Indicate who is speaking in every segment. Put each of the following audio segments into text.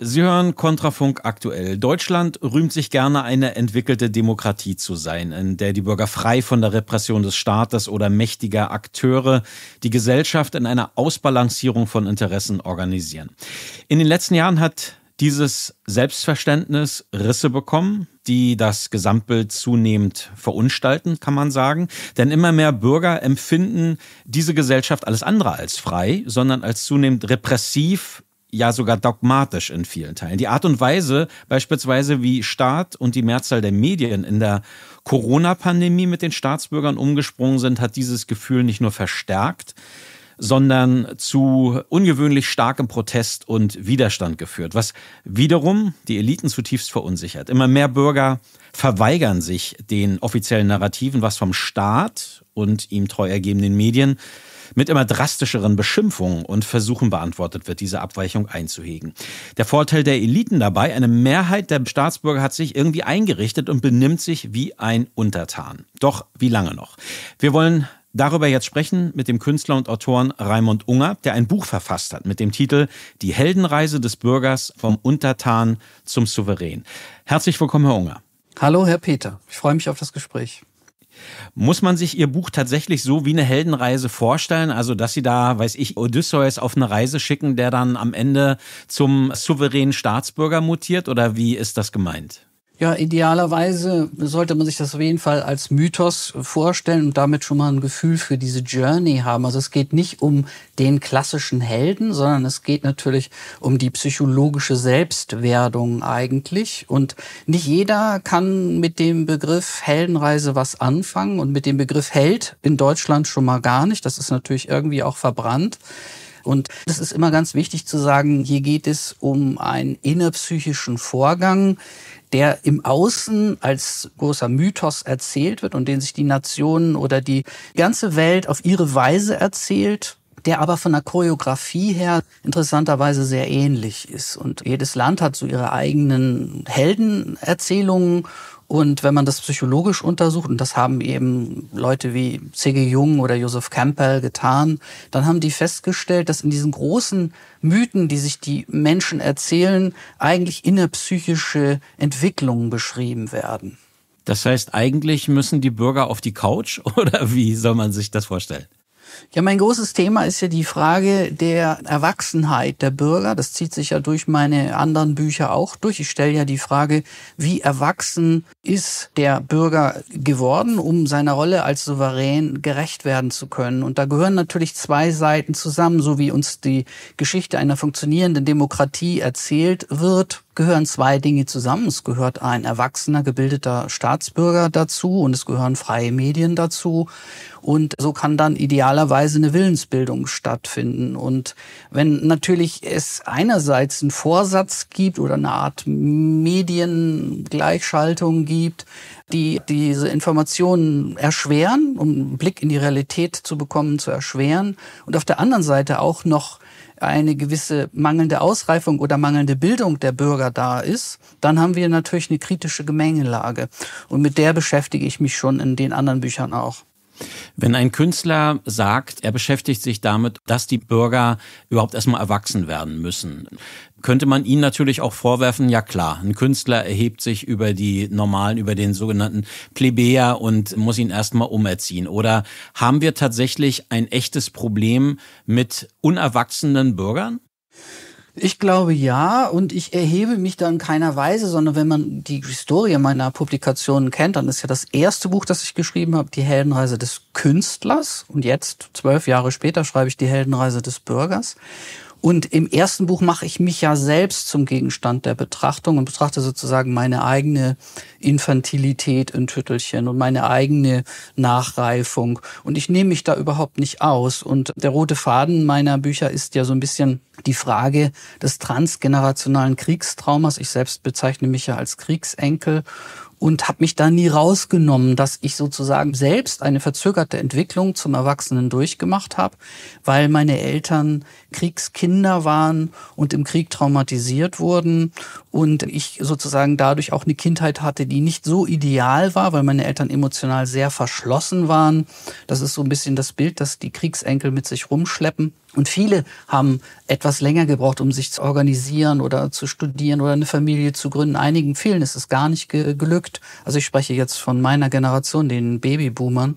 Speaker 1: Sie hören Kontrafunk aktuell. Deutschland rühmt sich gerne, eine entwickelte Demokratie zu sein, in der die Bürger frei von der Repression des Staates oder mächtiger Akteure die Gesellschaft in einer Ausbalancierung von Interessen organisieren. In den letzten Jahren hat dieses Selbstverständnis Risse bekommen, die das Gesamtbild zunehmend verunstalten, kann man sagen. Denn immer mehr Bürger empfinden diese Gesellschaft alles andere als frei, sondern als zunehmend repressiv, ja sogar dogmatisch in vielen Teilen. Die Art und Weise beispielsweise, wie Staat und die Mehrzahl der Medien in der Corona-Pandemie mit den Staatsbürgern umgesprungen sind, hat dieses Gefühl nicht nur verstärkt, sondern zu ungewöhnlich starkem Protest und Widerstand geführt, was wiederum die Eliten zutiefst verunsichert. Immer mehr Bürger verweigern sich den offiziellen Narrativen, was vom Staat und ihm treu ergebenen Medien mit immer drastischeren Beschimpfungen und Versuchen beantwortet wird, diese Abweichung einzuhegen. Der Vorteil der Eliten dabei, eine Mehrheit der Staatsbürger hat sich irgendwie eingerichtet und benimmt sich wie ein Untertan. Doch wie lange noch? Wir wollen darüber jetzt sprechen mit dem Künstler und Autoren Raimund Unger, der ein Buch verfasst hat mit dem Titel Die Heldenreise des Bürgers vom Untertan zum Souverän. Herzlich willkommen, Herr Unger. Hallo, Herr Peter. Ich freue mich auf das Gespräch. Muss man sich Ihr Buch tatsächlich so wie eine Heldenreise vorstellen? Also, dass Sie da, weiß ich, Odysseus auf eine Reise schicken, der dann am Ende zum souveränen Staatsbürger mutiert? Oder wie ist das gemeint?
Speaker 2: Ja, idealerweise sollte man sich das auf jeden Fall als Mythos vorstellen und damit schon mal ein Gefühl für diese Journey haben. Also es geht nicht um den klassischen Helden, sondern es geht natürlich um die psychologische Selbstwerdung eigentlich. Und nicht jeder kann mit dem Begriff Heldenreise was anfangen und mit dem Begriff Held in Deutschland schon mal gar nicht. Das ist natürlich irgendwie auch verbrannt. Und das ist immer ganz wichtig zu sagen, hier geht es um einen innerpsychischen Vorgang, der im Außen als großer Mythos erzählt wird und den sich die Nationen oder die ganze Welt auf ihre Weise erzählt der aber von der Choreografie her interessanterweise sehr ähnlich ist. Und jedes Land hat so ihre eigenen Heldenerzählungen. Und wenn man das psychologisch untersucht, und das haben eben Leute wie C.G. Jung oder Joseph Campbell getan, dann haben die festgestellt, dass in diesen großen Mythen, die sich die Menschen erzählen, eigentlich innerpsychische Entwicklungen beschrieben werden.
Speaker 1: Das heißt, eigentlich müssen die Bürger auf die Couch oder wie soll man sich das vorstellen?
Speaker 2: Ja, mein großes Thema ist ja die Frage der Erwachsenheit der Bürger. Das zieht sich ja durch meine anderen Bücher auch durch. Ich stelle ja die Frage, wie erwachsen ist der Bürger geworden, um seiner Rolle als Souverän gerecht werden zu können. Und da gehören natürlich zwei Seiten zusammen, so wie uns die Geschichte einer funktionierenden Demokratie erzählt wird gehören zwei Dinge zusammen. Es gehört ein erwachsener, gebildeter Staatsbürger dazu und es gehören freie Medien dazu. Und so kann dann idealerweise eine Willensbildung stattfinden. Und wenn natürlich es einerseits einen Vorsatz gibt oder eine Art Mediengleichschaltung gibt, die diese Informationen erschweren, um einen Blick in die Realität zu bekommen, zu erschweren. Und auf der anderen Seite auch noch eine gewisse mangelnde Ausreifung oder mangelnde Bildung der Bürger da ist, dann haben wir natürlich eine kritische Gemengelage. Und mit der beschäftige ich mich schon in den anderen Büchern auch.
Speaker 1: Wenn ein Künstler sagt, er beschäftigt sich damit, dass die Bürger überhaupt erstmal erwachsen werden müssen, könnte man ihnen natürlich auch vorwerfen, ja klar, ein Künstler erhebt sich über die normalen, über den sogenannten Plebejer und muss ihn erstmal umerziehen. Oder haben wir tatsächlich ein echtes Problem mit unerwachsenen Bürgern?
Speaker 2: Ich glaube ja, und ich erhebe mich da in keiner Weise, sondern wenn man die Historie meiner Publikationen kennt, dann ist ja das erste Buch, das ich geschrieben habe, die Heldenreise des Künstlers. Und jetzt, zwölf Jahre später, schreibe ich die Heldenreise des Bürgers. Und im ersten Buch mache ich mich ja selbst zum Gegenstand der Betrachtung und betrachte sozusagen meine eigene Infantilität in Tüttelchen und meine eigene Nachreifung. Und ich nehme mich da überhaupt nicht aus. Und der rote Faden meiner Bücher ist ja so ein bisschen die Frage des transgenerationalen Kriegstraumas. Ich selbst bezeichne mich ja als Kriegsenkel und habe mich da nie rausgenommen, dass ich sozusagen selbst eine verzögerte Entwicklung zum Erwachsenen durchgemacht habe, weil meine Eltern Kriegskinder waren und im Krieg traumatisiert wurden und ich sozusagen dadurch auch eine Kindheit hatte, die nicht so ideal war, weil meine Eltern emotional sehr verschlossen waren. Das ist so ein bisschen das Bild, das die Kriegsenkel mit sich rumschleppen. Und viele haben etwas länger gebraucht, um sich zu organisieren oder zu studieren oder eine Familie zu gründen. Einigen vielen ist es gar nicht ge- gelückt verrückt. Also ich spreche jetzt von meiner Generation, den Babyboomern.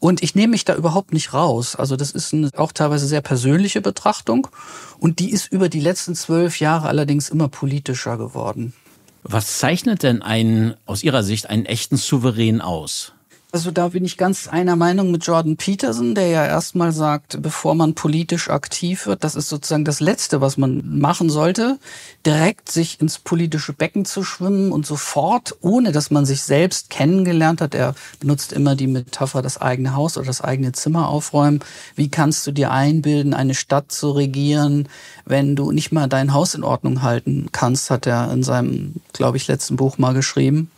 Speaker 2: Und ich nehme mich da überhaupt nicht raus. Also das ist eine auch teilweise sehr persönliche Betrachtung. Und die ist über die letzten zwölf Jahre allerdings immer politischer geworden.
Speaker 1: Was zeichnet denn einen, aus Ihrer Sicht, einen echten Souverän aus?
Speaker 2: Also da bin ich ganz einer Meinung mit Jordan Peterson, der ja erstmal sagt, bevor man politisch aktiv wird, das ist sozusagen das Letzte, was man machen sollte, direkt sich ins politische Becken zu schwimmen und sofort, ohne dass man sich selbst kennengelernt hat, er benutzt immer die Metapher, das eigene Haus oder das eigene Zimmer aufräumen, wie kannst du dir einbilden, eine Stadt zu regieren, wenn du nicht mal dein Haus in Ordnung halten kannst, hat er in seinem, glaube ich, letzten Buch mal geschrieben.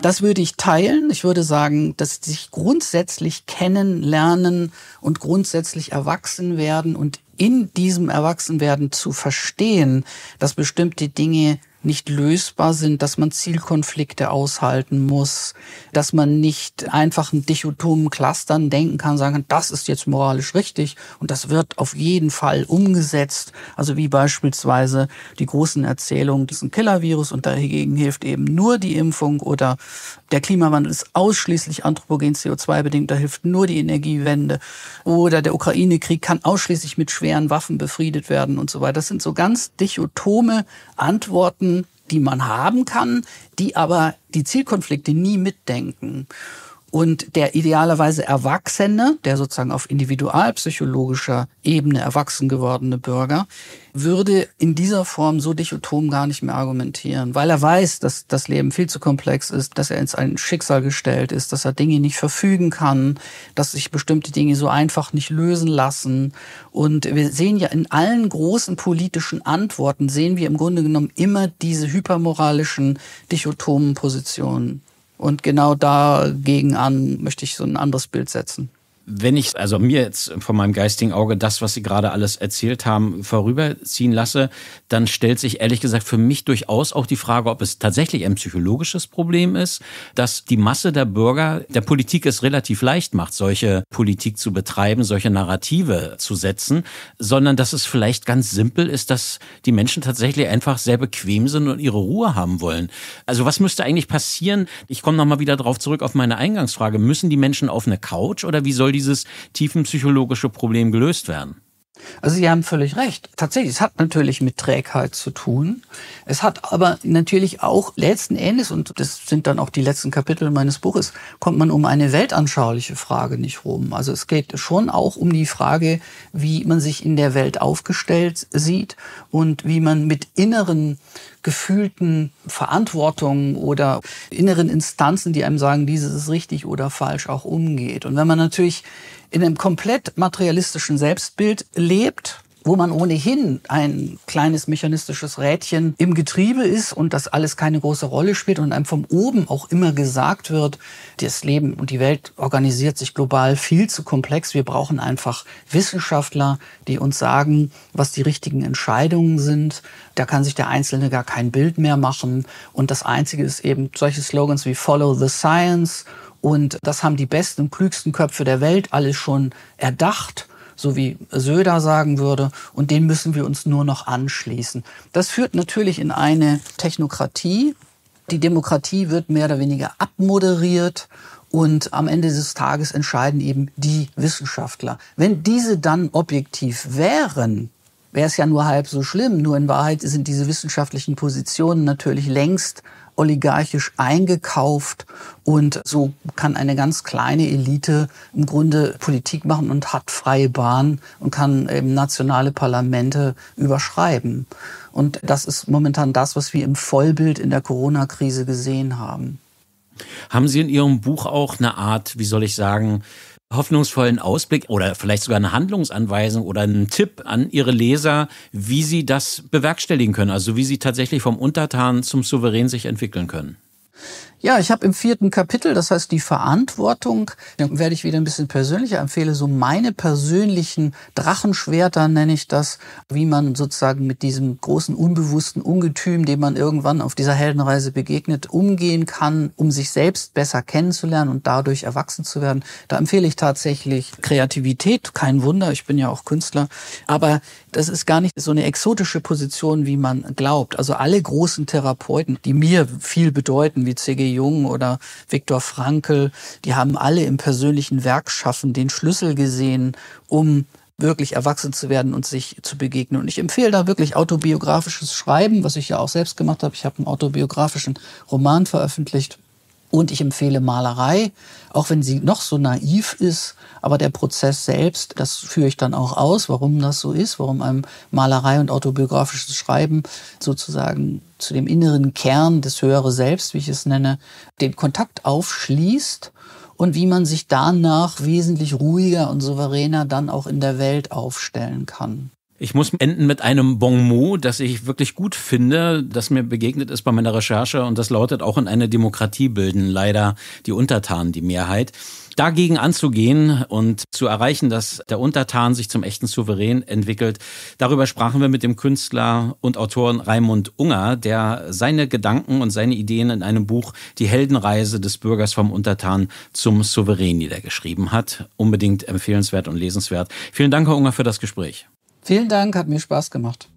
Speaker 2: Das würde ich teilen. Ich würde sagen, dass sich grundsätzlich kennenlernen und grundsätzlich erwachsen werden und in diesem Erwachsenwerden zu verstehen, dass bestimmte Dinge nicht lösbar sind, dass man Zielkonflikte aushalten muss, dass man nicht einfach in dichotomen Clustern denken kann, sagen kann, das ist jetzt moralisch richtig und das wird auf jeden Fall umgesetzt. Also wie beispielsweise die großen Erzählungen, das ist ein killer und dagegen hilft eben nur die Impfung oder der Klimawandel ist ausschließlich anthropogen CO2-bedingt, da hilft nur die Energiewende oder der Ukraine-Krieg kann ausschließlich mit schweren Waffen befriedet werden und so weiter. Das sind so ganz dichotome Antworten die man haben kann, die aber die Zielkonflikte nie mitdenken. Und der idealerweise Erwachsene, der sozusagen auf individualpsychologischer Ebene erwachsen gewordene Bürger, würde in dieser Form so dichotom gar nicht mehr argumentieren, weil er weiß, dass das Leben viel zu komplex ist, dass er ins ein Schicksal gestellt ist, dass er Dinge nicht verfügen kann, dass sich bestimmte Dinge so einfach nicht lösen lassen. Und wir sehen ja in allen großen politischen Antworten, sehen wir im Grunde genommen immer diese hypermoralischen, dichotomen Positionen. Und genau dagegen an
Speaker 1: möchte ich so ein anderes Bild setzen wenn ich also mir jetzt von meinem geistigen Auge das, was Sie gerade alles erzählt haben, vorüberziehen lasse, dann stellt sich ehrlich gesagt für mich durchaus auch die Frage, ob es tatsächlich ein psychologisches Problem ist, dass die Masse der Bürger der Politik es relativ leicht macht, solche Politik zu betreiben, solche Narrative zu setzen, sondern dass es vielleicht ganz simpel ist, dass die Menschen tatsächlich einfach sehr bequem sind und ihre Ruhe haben wollen. Also was müsste eigentlich passieren? Ich komme nochmal wieder darauf zurück auf meine Eingangsfrage. Müssen die Menschen auf eine Couch oder wie soll die dieses tiefenpsychologische Problem gelöst werden. Also Sie haben völlig recht. Tatsächlich, es hat natürlich mit Trägheit zu tun. Es hat aber
Speaker 2: natürlich auch letzten Endes, und das sind dann auch die letzten Kapitel meines Buches, kommt man um eine weltanschauliche Frage nicht rum. Also es geht schon auch um die Frage, wie man sich in der Welt aufgestellt sieht und wie man mit inneren gefühlten Verantwortungen oder inneren Instanzen, die einem sagen, dieses ist richtig oder falsch, auch umgeht. Und wenn man natürlich in einem komplett materialistischen Selbstbild lebt, wo man ohnehin ein kleines mechanistisches Rädchen im Getriebe ist und das alles keine große Rolle spielt und einem von oben auch immer gesagt wird, das Leben und die Welt organisiert sich global viel zu komplex. Wir brauchen einfach Wissenschaftler, die uns sagen, was die richtigen Entscheidungen sind. Da kann sich der Einzelne gar kein Bild mehr machen. Und das Einzige ist eben solche Slogans wie Follow the Science. Und das haben die besten und klügsten Köpfe der Welt alles schon erdacht so wie Söder sagen würde, und den müssen wir uns nur noch anschließen. Das führt natürlich in eine Technokratie. Die Demokratie wird mehr oder weniger abmoderiert und am Ende des Tages entscheiden eben die Wissenschaftler. Wenn diese dann objektiv wären, wäre es ja nur halb so schlimm. Nur in Wahrheit sind diese wissenschaftlichen Positionen natürlich längst oligarchisch eingekauft und so kann eine ganz kleine Elite im Grunde Politik machen und hat freie Bahn und kann eben nationale Parlamente überschreiben. Und das ist momentan das, was wir im Vollbild in der Corona-Krise gesehen haben.
Speaker 1: Haben Sie in Ihrem Buch auch eine Art, wie soll ich sagen, hoffnungsvollen Ausblick oder vielleicht sogar eine Handlungsanweisung oder einen Tipp an Ihre Leser, wie sie das bewerkstelligen können, also wie sie tatsächlich vom Untertan zum Souverän sich entwickeln können?
Speaker 2: Ja, ich habe im vierten Kapitel, das heißt die Verantwortung, dann werde ich wieder ein bisschen persönlicher, empfehle so meine persönlichen Drachenschwerter, nenne ich das, wie man sozusagen mit diesem großen unbewussten Ungetüm, dem man irgendwann auf dieser Heldenreise begegnet, umgehen kann, um sich selbst besser kennenzulernen und dadurch erwachsen zu werden. Da empfehle ich tatsächlich Kreativität, kein Wunder, ich bin ja auch Künstler, aber das ist gar nicht so eine exotische Position, wie man glaubt. Also alle großen Therapeuten, die mir viel bedeuten, wie C.G de oder Viktor Frankl, die haben alle im persönlichen Werkschaffen den Schlüssel gesehen, um wirklich erwachsen zu werden und sich zu begegnen. Und ich empfehle da wirklich autobiografisches Schreiben, was ich ja auch selbst gemacht habe. Ich habe einen autobiografischen Roman veröffentlicht und ich empfehle Malerei, auch wenn sie noch so naiv ist, aber der Prozess selbst, das führe ich dann auch aus, warum das so ist, warum einem Malerei und autobiografisches Schreiben sozusagen zu dem inneren Kern des höhere Selbst, wie ich es nenne, den Kontakt aufschließt und wie man sich danach wesentlich ruhiger und souveräner dann auch in der Welt aufstellen kann.
Speaker 1: Ich muss enden mit einem Bonmot, das ich wirklich gut finde, das mir begegnet ist bei meiner Recherche und das lautet, auch in einer Demokratie bilden leider die Untertanen die Mehrheit. Dagegen anzugehen und zu erreichen, dass der Untertan sich zum echten Souverän entwickelt, darüber sprachen wir mit dem Künstler und Autoren Raimund Unger, der seine Gedanken und seine Ideen in einem Buch Die Heldenreise des Bürgers vom Untertan zum Souverän niedergeschrieben hat. Unbedingt empfehlenswert und lesenswert. Vielen Dank, Herr Unger, für das Gespräch.
Speaker 2: Vielen Dank, hat mir Spaß gemacht.